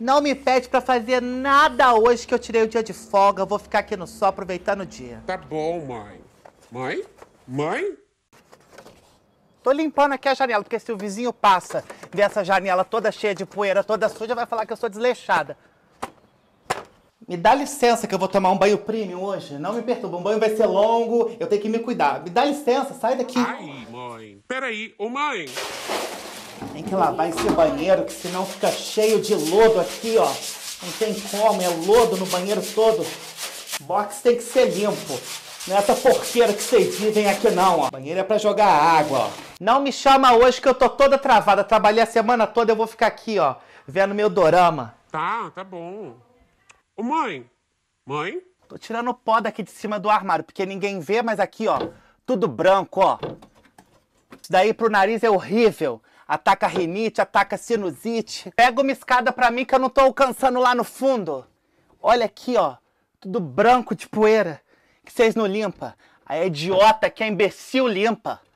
Não me pede para fazer nada hoje que eu tirei o dia de folga. Eu vou ficar aqui no sol aproveitando o dia. Tá bom, mãe. Mãe? Mãe? Tô limpando aqui a janela, porque se o vizinho passa dessa janela toda cheia de poeira, toda suja, vai falar que eu sou desleixada. Me dá licença que eu vou tomar um banho premium hoje. Não me perturba, um banho vai ser longo, eu tenho que me cuidar. Me dá licença, sai daqui. Ai, mãe. Peraí, ô mãe. Tem que lavar esse banheiro, que senão fica cheio de lodo aqui, ó. Não tem como, é lodo no banheiro todo. box tem que ser limpo. Não é essa porqueira que vocês vivem aqui não, ó. Banheiro é pra jogar água, ó. Não me chama hoje que eu tô toda travada. Trabalhei a semana toda, eu vou ficar aqui, ó. Vendo meu dorama. Tá, tá bom. Ô mãe, mãe? Tô tirando o pó daqui de cima do armário, porque ninguém vê, mas aqui, ó. Tudo branco, ó. Isso daí pro nariz é horrível ataca rinite, ataca sinusite. Pega uma escada pra mim que eu não tô alcançando lá no fundo. Olha aqui, ó, tudo branco de poeira, que vocês não limpam. A idiota que é imbecil limpa.